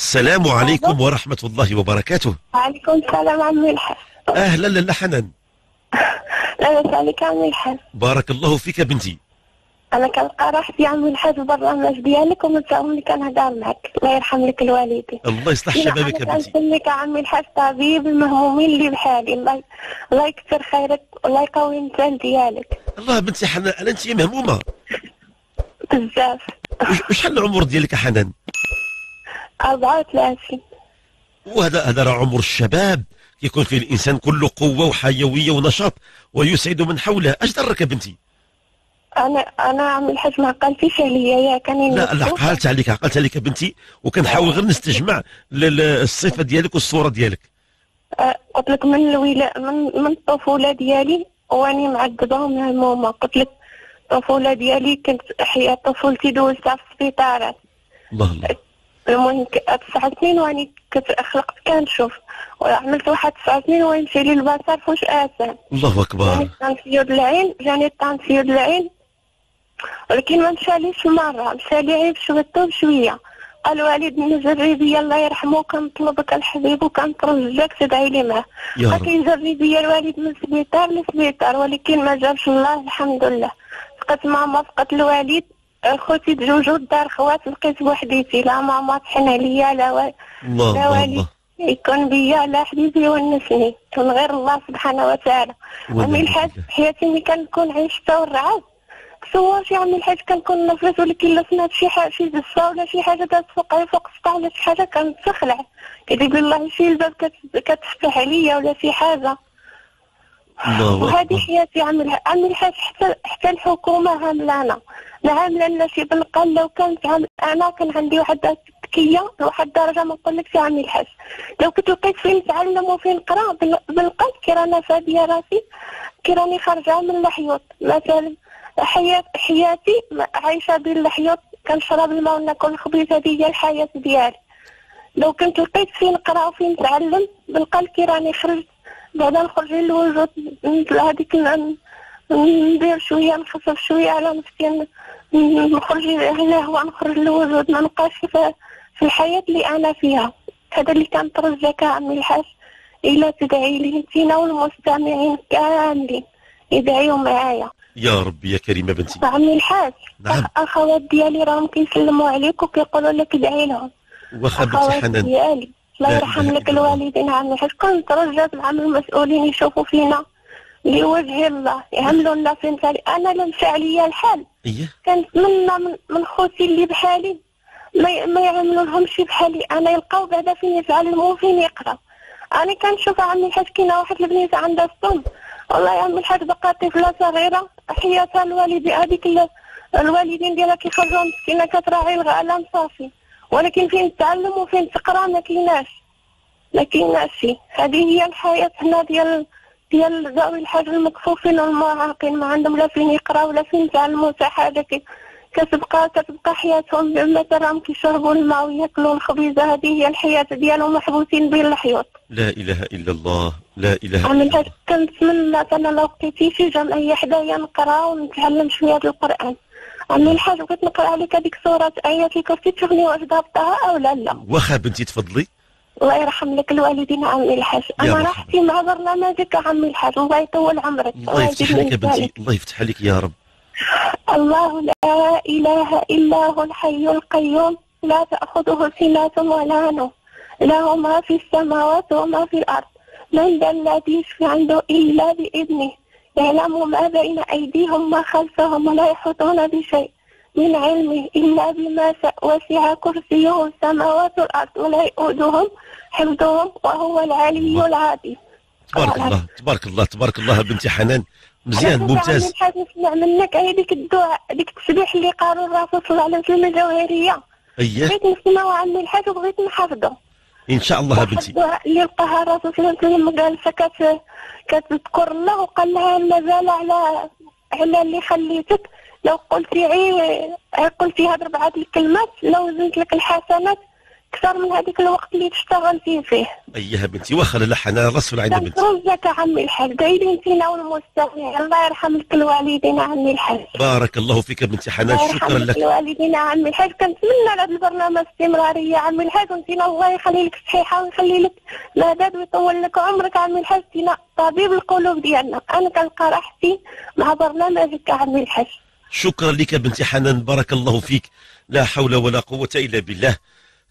السلام عليكم ورحمة الله وبركاته وعليكم السلام عم الحسن أهلا للحنن لا يسألك عم الحسن بارك الله فيك بنتي أنا كنلقى راحتي عم الحسن برنامج ديالك ومتأملي كنهضر معك الله يرحم لك الوالدين الله يصلح شبابك يا بنتي كنسميك عم الحسن طبيب المهمومين اللي بحالي الله الله يكثر خيرك الله يقوي الإنسان ديالك الله بنتي حنان أنت مهمومة بزاف وشحال العمر ديالك يا حنان 34 وهذا هذا راه عمر الشباب يكون فيه الانسان كله قوه وحيويه ونشاط ويسعد من حوله اش درك بنتي انا انا عم الحاج ما عقلتيش عليا يا كان لا لا عقلت عليك عقلت عليك بنتي وكنحاول غير نستجمع الصفه ديالك والصوره ديالك أه، قلت لك من الولا من من الطفوله ديالي واني معذبه مع ماما قلت لك الطفوله ديالي كنت حياه طفولتي دوزتها في السبيطارات الله الله المهم تسع سنين واني خلقت كنشوف وعملت واحد تسع سنين ويمشي لي البصر فوش اسان الله اكبر جاني طنسيود العين جاني طنسيود العين ولكن ما مشاليش مره مشالي عيب شويه بشويه قال والد بيا الله يرحمه كنطلبك الحبيب وكنترجاك تدعي لي معاه لكن بيا الوالد من السبيطار لسبيطار ولكن ما جابش الله الحمد لله فقدت ماما فقدت الوالد خوتي تزوجوا الدار خوات لقيت بوحديتي لا ماما تحن عليا لا و... الله لا والي يكون بيا لا حبيبي يونسني من غير الله سبحانه وتعالى عمي الحاج حياتي ملي كنكون عشت والرعب تصور شي عمي الحاج كنكون نفرت ولكن لصنات شي حاجه شي جثه ولا شي حاجه كتفوق فوق السطح ولا شي حاجه كنتخلع كتقول الله شي الباب كتفتح عليا ولا شي حاجه وهذه حياتي عمي الحاج حتى حتى الحكومه هاملانه العامله شي بالقلب لو كانت عم... انا كان عندي واحد ذكيه لواحد الدرجه ما نقولكش عمي الحس لو كنت لقيت فين نتعلم وفين نقرا بال... بالقلب كي رانا فاديه راسي كي راني خارجه من الحيوط مثلا حياة حياتي عايشه بين الحيوط كنشرب الماء وناكل الخبيزه هذه هي الحياه ديالي لو كنت لقيت فين نقرا وفين نتعلم بالقلب كي راني خرجت بعدا نخرج للوجود هذيك ندير شويه نخفف شويه على نفسي نخرج هو نخرج للوجود ما نبقاش في, في الحياه اللي انا فيها هذا اللي كان ترجاك عمي الحاج الى تدعي لي انتينا والمستمعين كاملين يدعيوا معايا يا رب يا كريمه بنتي عمي الحاج نعم اخوات ديالي راهم كيسلموا عليك وكيقولوا لك ادعي لهم واخا بنتي حنان ديالي الله يرحم لك الوالدين عمي الحاج كنت رجا مع المسؤولين يشوفوا فينا لوجه الله يعملوا لنا في مثالي انا لن عليا الحال إيه؟ كنتمنى من, نعم- من خوتي اللي بحالي ما ما يعملوا شي بحالي انا يلقاو بعدا فين يتعلموا وفين يقراو انا كنشوف عمي الحاج كاينه واحد البنيته عندها الصم والله يا عمي الحاج بقى طفله صغيره حياتها الوالدي هذيك الوالدين ديالها كيخرجوها مسكينه كتراعي الغالم صافي ولكن فين تعلم وفين تقرا ما كيناش ما كيناش هذه هي الحياه هنا ديال ديال ذوي الحاج المكفوفين والمعاقين ما عندهم لا فين يقراو ولا فين يتعلموا تاع هذاك كتبقى كتبقى حياتهم مثلا كيشربوا الماء وياكلوا الخبيزه هذه هي الحياه ديالهم محبوسين بين الحيوط لا اله الا الله لا اله الا الله كنتمنى انا لو لقيتي شي جمعيه حدايا نقرا ونتعلم شويه القران عمي الحاج بغيت نقرا عليك هذيك سوره ايات الكرسي تشوفني واش ضابطها او لا لا واخا بنتي تفضلي الله يرحم لك الوالدين عمي الحاج انا راحتي مع برنامجك عمي الحاج الله يطول عمرك الله يفتح عليك يا بنتي الله يفتح عليك يا رب الله لا اله الا هو الحي القيوم لا تاخذه سنه ولا نوم له ما في السماوات وما في الارض من ذا الذي يشفي عنده الا باذنه يعلم ما بين ايديهم وما خلفهم ولا يحيطون بشيء من علمه إلا بما وسع كرسيه السماوات والأرض ولا يؤودهم حفظهم وهو العلي العظيم تبارك الله تبارك الله تبارك الله بنتي حنان مزيان ممتاز حاجة نسمع منك هذيك الدعاء ديك التسبيح اللي قالوا الرسول صلى الله عليه وسلم الجوهريه اييه بغيت نسمعوا عن الحاج وبغيت نحفظه ان شاء الله بنتي الدعاء اللي لقاها الرسول صلى الله عليه وسلم قال كتذكر الله وقال لها مازال على على اللي خليتك لو قلتي عي إيه، إيه، قلتي هاد ربعة الكلمات لو زنت لك الحسنات اكثر من هذيك الوقت اللي تشتغلتي فيه ايها بنتي واخا لا رسول راس العين بنتي رزك عمي الحاج أنتي فينا المستغني الله يرحم لك الوالدين عمي الحاج بارك الله فيك بنتي حنان شكرا لك يرحم الوالدين عمي الحاج كنتمنى هذا البرنامج استمراريه عمي الحاج ونتينا الله يخلي لك صحيحه ويخلي لك مداد ويطول لك عمرك عمي الحاج أنتي طبيب القلوب ديالنا انا كنلقى راحتي مع برنامجك عمي الحاج شكرا لك بنتي حنان بارك الله فيك لا حول ولا قوة إلا بالله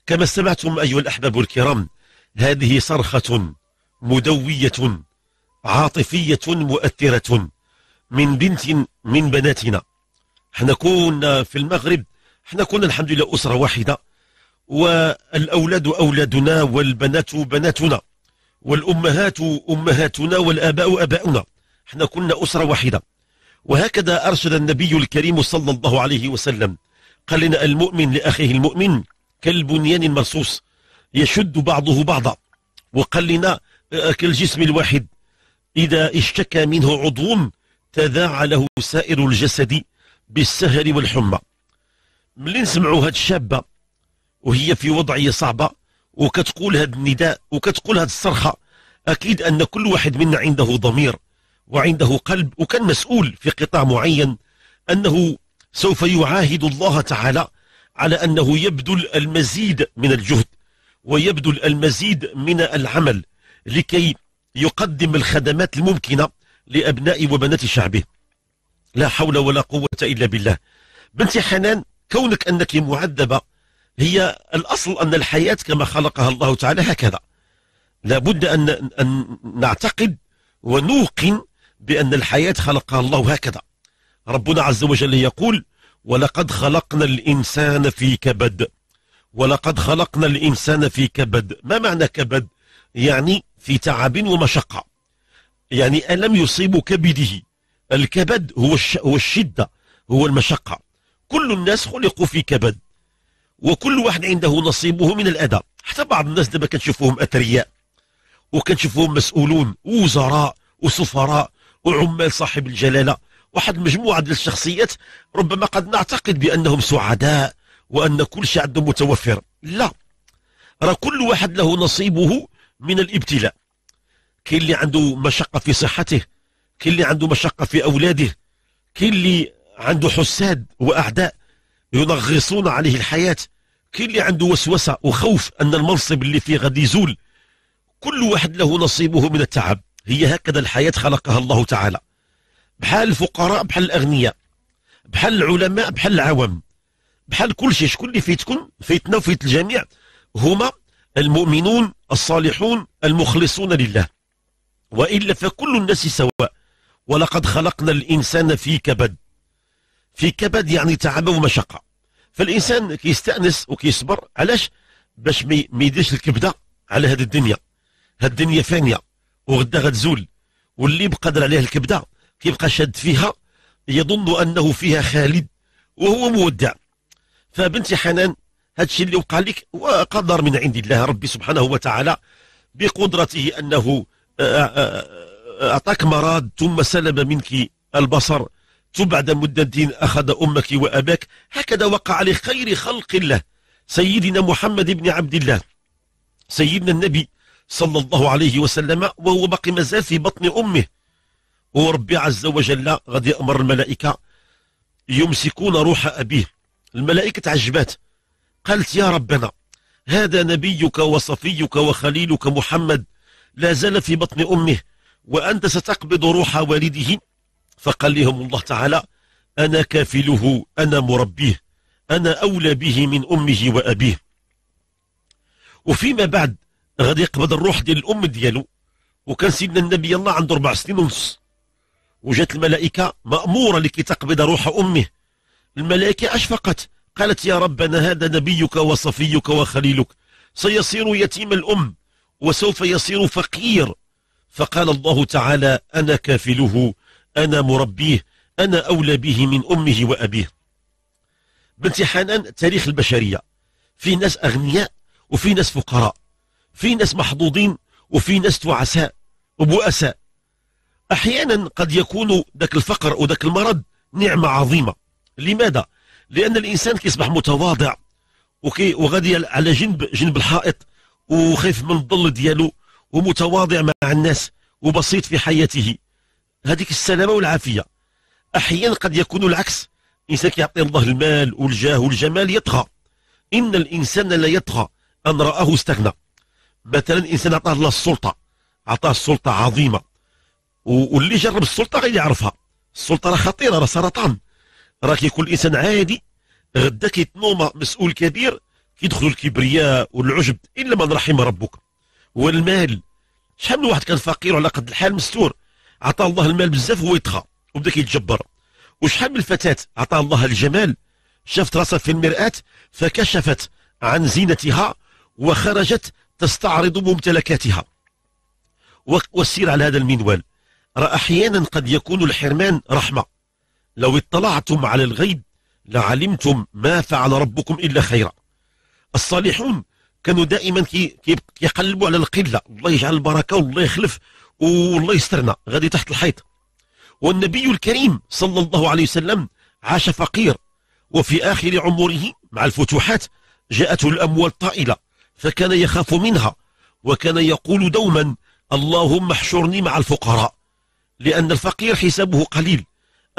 كما استمعتم أيها الأحباب الكرام هذه صرخة مدوية عاطفية مؤثرة من بنت من بناتنا احنا كنا في المغرب احنا كنا الحمد لله أسرة واحدة والأولاد أولادنا والبنات بناتنا والأمهات أمهاتنا والآباء أباؤنا احنا كنا أسرة واحدة وهكذا أرشد النبي الكريم صلى الله عليه وسلم قال لنا المؤمن لأخيه المؤمن كالبنيان المرصوص يشد بعضه بعضا وقال لنا آه، كالجسم الواحد إذا اشتكى منه عضو تداعى له سائر الجسد بالسهر والحمى ملي نسمعوا هاد الشابة وهي في وضعية صعبة وكتقول هاد النداء وكتقول هاد الصرخة أكيد أن كل واحد منا عنده ضمير وعنده قلب وكان مسؤول في قطاع معين أنه سوف يعاهد الله تعالى على أنه يبذل المزيد من الجهد ويبذل المزيد من العمل لكي يقدم الخدمات الممكنة لأبناء وبنات شعبه لا حول ولا قوة إلا بالله بنتي حنان كونك أنك معذبة هي الأصل أن الحياة كما خلقها الله تعالى هكذا لابد أن, أن نعتقد ونوقن بأن الحياة خلقها الله هكذا ربنا عز وجل يقول ولقد خلقنا الإنسان في كبد ولقد خلقنا الإنسان في كبد ما معنى كبد؟ يعني في تعب ومشقة يعني ألم يصيب كبده الكبد هو, الشدة هو المشقة كل الناس خلقوا في كبد وكل واحد عنده نصيبه من الأذى حتى بعض الناس دابا كنشوفوهم أثرياء وكنشوفوهم مسؤولون ووزراء وسفراء وعمال صاحب الجلاله واحد مجموعه ديال الشخصيات ربما قد نعتقد بانهم سعداء وان كل شيء عندهم متوفر لا راه كل واحد له نصيبه من الابتلاء كاين اللي عنده مشقه في صحته كاين اللي عنده مشقه في اولاده كاين اللي عنده حساد واعداء ينغصون عليه الحياه كاين اللي عنده وسوسه وخوف ان المنصب اللي فيه غادي يزول كل واحد له نصيبه من التعب هي هكذا الحياة خلقها الله تعالى بحال الفقراء بحال الأغنياء بحال العلماء بحال العوام بحال كل شيء شكون اللي فيتكم فيتنا وفيت الجميع هما المؤمنون الصالحون المخلصون لله وإلا فكل الناس سواء ولقد خلقنا الإنسان في كبد في كبد يعني تعب ومشقة فالإنسان كيستأنس وكيصبر علاش باش ما يديرش الكبدة على هذه الدنيا هذه الدنيا فانية وغدا غتزول واللي بقدر عليه الكبده كيبقى شاد فيها يظن انه فيها خالد وهو مودع فبنتي حنان هذا الشيء اللي وقع لك وقدر من عند الله ربي سبحانه وتعالى بقدرته انه آه، آه، آه، اعطاك مرض ثم سلب منك البصر ثم بعد مدة أخذ أمك وأباك هكذا وقع لخير خلق الله سيدنا محمد بن عبد الله سيدنا النبي صلى الله عليه وسلم وهو باقي مازال في بطن امه وربي عز وجل غادي يامر الملائكه يمسكون روح ابيه الملائكه تعجبات قالت يا ربنا هذا نبيك وصفيك وخليلك محمد لا زال في بطن امه وانت ستقبض روح والده فقال لهم الله تعالى انا كافله انا مربيه انا اولى به من امه وابيه وفيما بعد غادي يقبض الروح ديال الام ديالو وكان سيدنا النبي الله عنده اربع سنين ونص وجات الملائكه ماموره لكي تقبض روح امه الملائكه اشفقت قالت يا ربنا هذا نبيك وصفيك وخليلك سيصير يتيم الام وسوف يصير فقير فقال الله تعالى انا كافله انا مربيه انا اولى به من امه وابيه بنتي تاريخ البشريه في ناس اغنياء وفي ناس فقراء في ناس محظوظين وفي ناس تعساء وبؤساء أحيانا قد يكون ذاك الفقر وذاك المرض نعمة عظيمة لماذا؟ لأن الإنسان كيصبح متواضع وكي وغادي على جنب جنب الحائط وخايف من الظل ديالو ومتواضع مع الناس وبسيط في حياته هذيك السلامة والعافية أحيانا قد يكون العكس الإنسان كيعطي الله المال والجاه والجمال يطغى إن الإنسان لا يطغى أن رآه استغنى مثلا انسان عطاه الله السلطه عطاه السلطه عظيمه واللي جرب السلطه غير يعرفها السلطه راه خطيره راه سرطان راه كيكون الانسان عادي غدا كيتنوم مسؤول كبير كيدخلوا الكبرياء والعجب الا من رحم ربك والمال شحال من واحد كان فقير وعلى قد الحال مستور عطاه الله المال بزاف هو يتخى وبدا كيتجبر وشحال من الفتاه عطاه الله الجمال شافت راسها في المراه فكشفت عن زينتها وخرجت تستعرض ممتلكاتها والسير على هذا المنوال أحيانا قد يكون الحرمان رحمة لو اطلعتم على الغيب لعلمتم ما فعل ربكم إلا خيرا الصالحون كانوا دائما كيقلبوا على القلة الله يجعل البركة والله يخلف والله يسترنا غادي تحت الحيط والنبي الكريم صلى الله عليه وسلم عاش فقير وفي آخر عمره مع الفتوحات جاءته الأموال طائلة فكان يخاف منها وكان يقول دوما اللهم احشرني مع الفقراء لأن الفقير حسابه قليل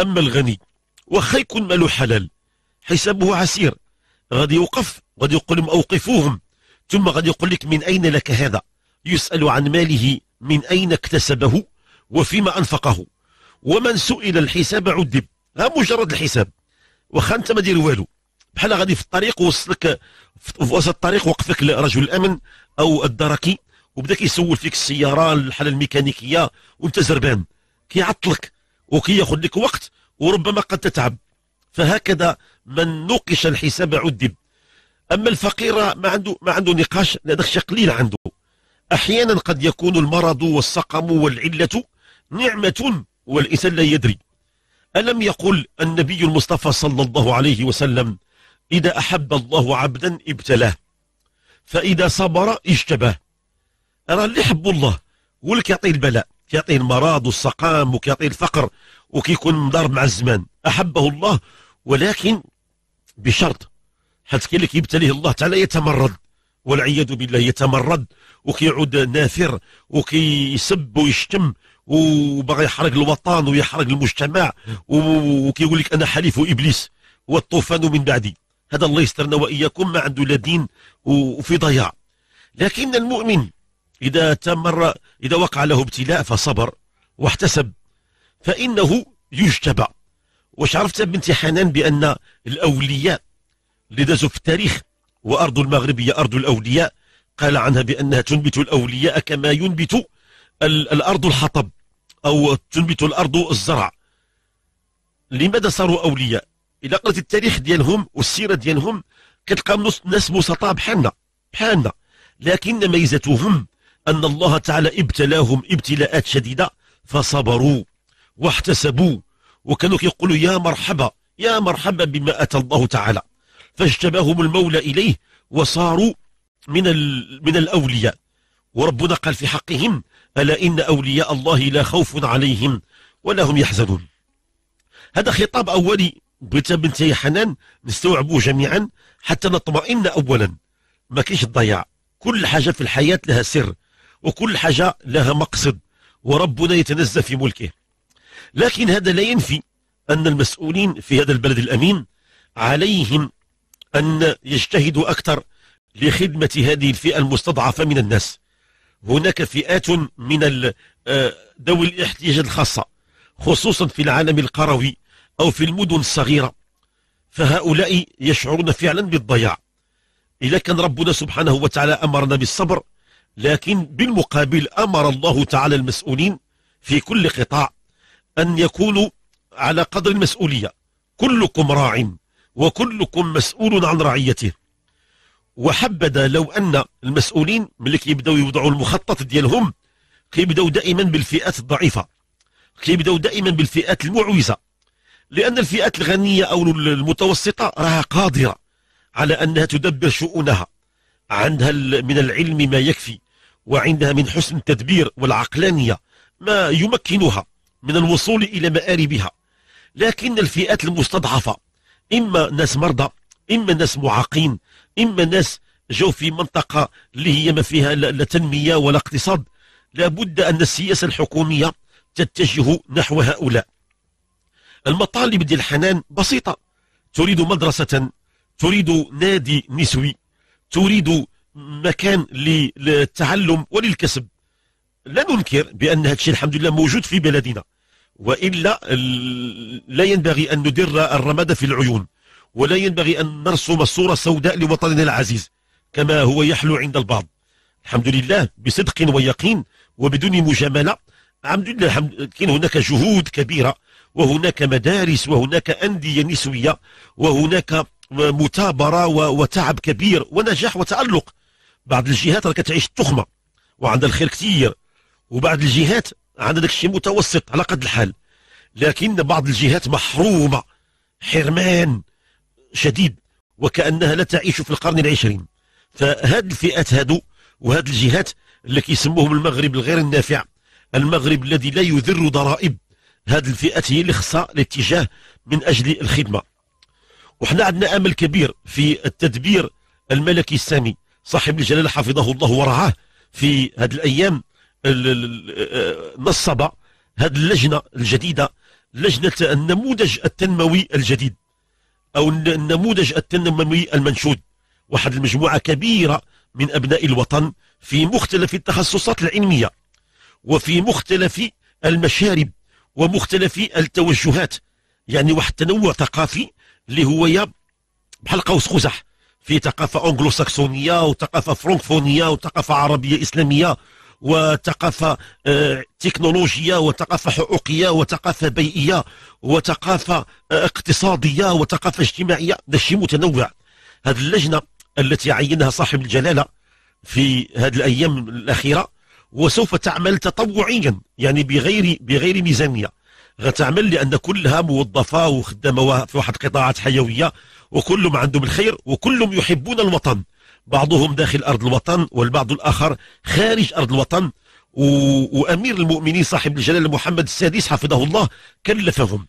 أما الغني وخا يكون ماله حلال حسابه عسير غادي يوقف غادي يقول لهم أوقفوهم ثم غادي يقول لك من أين لك هذا يسأل عن ماله من أين اكتسبه وفيما أنفقه ومن سئل الحساب عذب ها مجرد الحساب وخا انت ما دير والو بحال غادي في الطريق وصلك في وسط الطريق وقفك رجل الامن او الدركي وبدا كيسول فيك السياره الحاله الميكانيكيه وانت زربان كيعطلك وكياخذ لك وقت وربما قد تتعب فهكذا من نوقش الحساب عذب اما الفقير ما عنده ما عنده نقاش لان شيء قليل عنده احيانا قد يكون المرض والسقم والعله نعمه والانسان لا يدري الم يقل النبي المصطفى صلى الله عليه وسلم إذا أحب الله عبدا ابتلاه فإذا صبر اجتباه راه اللي حب الله هو اللي كيعطيه البلاء كيعطيه المرض والسقام وكيعطيه الفقر وكيكون مضار مع الزمان أحبه الله ولكن بشرط حيت كاين اللي كيبتليه الله تعالى يتمرد والعياذ بالله يتمرد وكيعود نافر وكيسب ويشتم وباغي يحرق الوطن ويحرق المجتمع وكيقول لك انا حليف ابليس والطوفان من بعدي هذا الله يسترنا وإياكم ما عنده لا دين وفي ضياع لكن المؤمن إذا تمر إذا وقع له ابتلاء فصبر واحتسب فإنه يجتبى واش عرفت بنتي حنان بأن الأولياء اللي دازوا في التاريخ وأرض المغرب هي أرض الأولياء قال عنها بأنها تنبت الأولياء كما ينبت الأرض الحطب أو تنبت الأرض الزرع لماذا صاروا أولياء الا قرات التاريخ ديالهم والسيره ديالهم كتلقى نص ناس بسطاء بحالنا بحالنا لكن ميزتهم ان الله تعالى ابتلاهم ابتلاءات شديده فصبروا واحتسبوا وكانوا كيقولوا يا مرحبا يا مرحبا بما اتى الله تعالى فاجتباهم المولى اليه وصاروا من من الاولياء وربنا قال في حقهم الا ان اولياء الله لا خوف عليهم ولا هم يحزنون هذا خطاب اولي بيت بنتي حنان نستوعبوا جميعا حتى نطمئن اولا ما كاينش الضياع كل حاجه في الحياه لها سر وكل حاجه لها مقصد وربنا يتنزه في ملكه لكن هذا لا ينفي ان المسؤولين في هذا البلد الامين عليهم ان يجتهدوا اكثر لخدمه هذه الفئه المستضعفه من الناس هناك فئات من آه، ذوي الاحتياجات الخاصه خصوصا في العالم القروي أو في المدن الصغيرة فهؤلاء يشعرون فعلا بالضياع إذا كان ربنا سبحانه وتعالى أمرنا بالصبر لكن بالمقابل أمر الله تعالى المسؤولين في كل قطاع أن يكونوا على قدر المسؤولية كلكم راع وكلكم مسؤول عن رعيته وحبذا لو أن المسؤولين ملي كيبداو يوضعوا المخطط ديالهم كيبداو دائما بالفئات الضعيفة كيبداو دائما بالفئات المعوزة لأن الفئات الغنية أو المتوسطة راها قادرة على أنها تدبر شؤونها عندها من العلم ما يكفي وعندها من حسن التدبير والعقلانية ما يمكنها من الوصول إلى مآربها لكن الفئات المستضعفة إما ناس مرضى إما ناس معاقين إما ناس جو في منطقة اللي هي ما فيها لا تنمية ولا اقتصاد لابد أن السياسة الحكومية تتجه نحو هؤلاء المطالب ديال حنان بسيطة تريد مدرسة تريد نادي نسوي تريد مكان للتعلم وللكسب لا ننكر بأن هذا الشيء الحمد لله موجود في بلدنا وإلا لا ينبغي أن ندر الرماد في العيون ولا ينبغي أن نرسم الصورة السوداء لوطننا العزيز كما هو يحلو عند البعض الحمد لله بصدق ويقين وبدون مجاملة الحمد لله كاين هناك جهود كبيرة وهناك مدارس وهناك أندية نسوية وهناك مثابرة وتعب كبير ونجاح وتألق بعض الجهات راه كتعيش التخمة وعندها الخير كثير وبعض الجهات عندها داك الشيء متوسط على قد الحال لكن بعض الجهات محرومة حرمان شديد وكأنها لا تعيش في القرن العشرين فهاد الفئات هادو وهاد الجهات اللي كيسموهم المغرب الغير النافع المغرب الذي لا يذر ضرائب هذه الفئات هي اللي خصها الاتجاه من اجل الخدمه وحنا عندنا امل كبير في التدبير الملكي السامي صاحب الجلاله حفظه الله ورعاه في هذه الايام آه، نصب هذه اللجنه الجديده لجنه النموذج التنموي الجديد او النموذج التنموي المنشود واحد المجموعه كبيره من ابناء الوطن في مختلف التخصصات العلميه وفي مختلف المشارب ومختلف التوجهات يعني واحد التنوع ثقافي اللي هو بحال قوس قزح في ثقافة أنجلو ساكسونية وثقافة فرانكفونية وثقافة عربية إسلامية وثقافة آه، تكنولوجية وثقافة حقوقية وثقافة بيئية وثقافة آه، اقتصادية وثقافة اجتماعية هذا الشيء متنوع هذه اللجنة التي عينها صاحب الجلالة في هذه الأيام الأخيرة وسوف تعمل تطوعيا يعني بغير بغير ميزانيه غتعمل لان كلها موظفه وخدامه في واحد قطاعات حيويه وكلهم عندهم الخير وكلهم يحبون الوطن بعضهم داخل ارض الوطن والبعض الاخر خارج ارض الوطن وامير المؤمنين صاحب الجلاله محمد السادس حفظه الله كلفهم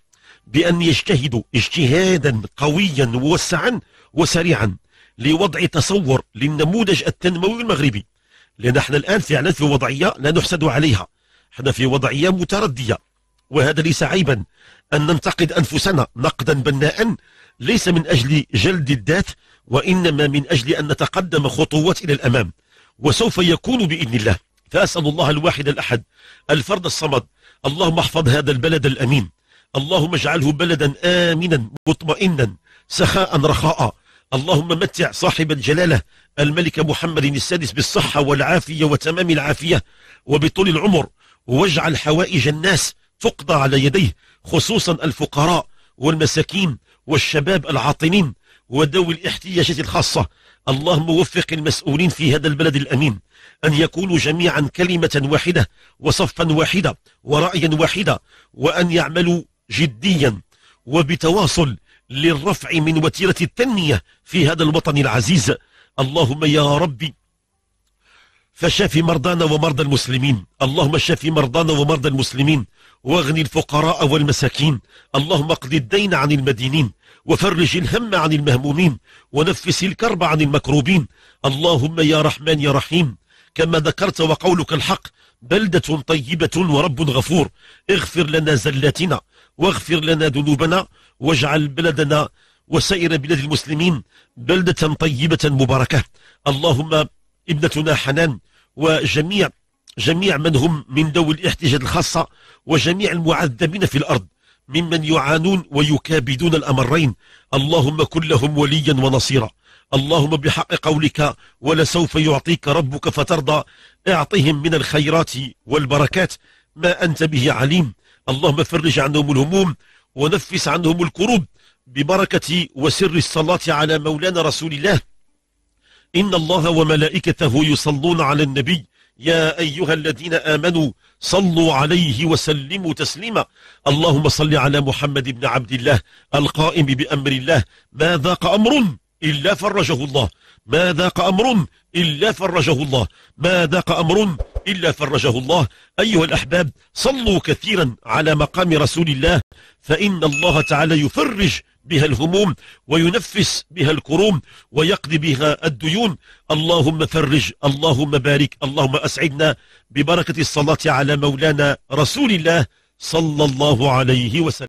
بان يجتهدوا اجتهادا قويا موسعا وسريعا لوضع تصور للنموذج التنموي المغربي لأن احنا الآن فعلا في وضعية لا نحسد عليها احنا في وضعية متردية وهذا ليس عيبا أن ننتقد أنفسنا نقدا بناء ليس من أجل جلد الذات وإنما من أجل أن نتقدم خطوات إلى الأمام وسوف يكون بإذن الله فأسأل الله الواحد الأحد الفرد الصمد اللهم احفظ هذا البلد الأمين اللهم اجعله بلدا آمنا مطمئنا سخاء رخاء اللهم متع صاحب الجلالة الملك محمد السادس بالصحة والعافية وتمام العافية وبطول العمر واجعل حوائج الناس تقضى على يديه خصوصا الفقراء والمساكين والشباب العاطلين وذوي الاحتياجات الخاصة اللهم وفق المسؤولين في هذا البلد الأمين أن يكونوا جميعا كلمة واحدة وصفا واحدة ورأيا واحدة وأن يعملوا جديا وبتواصل للرفع من وتيرة التنمية في هذا الوطن العزيز اللهم يا ربي فشاف مرضانا ومرضى المسلمين اللهم شاف مرضانا ومرضى المسلمين واغني الفقراء والمساكين اللهم اقض الدين عن المدينين وفرج الهم عن المهمومين ونفس الكرب عن المكروبين اللهم يا رحمن يا رحيم كما ذكرت وقولك الحق بلدة طيبة ورب غفور اغفر لنا زلاتنا واغفر لنا ذنوبنا واجعل بلدنا وسائر بلاد المسلمين بلدة طيبة مباركة اللهم ابنتنا حنان وجميع جميع من هم من ذوي الاحتجاج الخاصة وجميع المعذبين في الأرض ممن يعانون ويكابدون الأمرين اللهم كن لهم وليا ونصيرا اللهم بحق قولك ولسوف يعطيك ربك فترضى اعطهم من الخيرات والبركات ما أنت به عليم اللهم فرج عنهم الهموم ونفس عنهم الكروب ببركة وسر الصلاة على مولانا رسول الله إن الله وملائكته يصلون على النبي يا أيها الذين آمنوا صلوا عليه وسلموا تسليما اللهم صل على محمد بن عبد الله القائم بأمر الله ما ذاق أمر إلا فرجه الله ما ذاق أمر إلا فرجه الله ما ذاق أمر إلا فرجه الله أيها الأحباب صلوا كثيرا على مقام رسول الله فإن الله تعالى يفرج بها الهموم وينفس بها الكروم ويقضي بها الديون اللهم فرج اللهم بارك اللهم أسعدنا ببركة الصلاة على مولانا رسول الله صلى الله عليه وسلم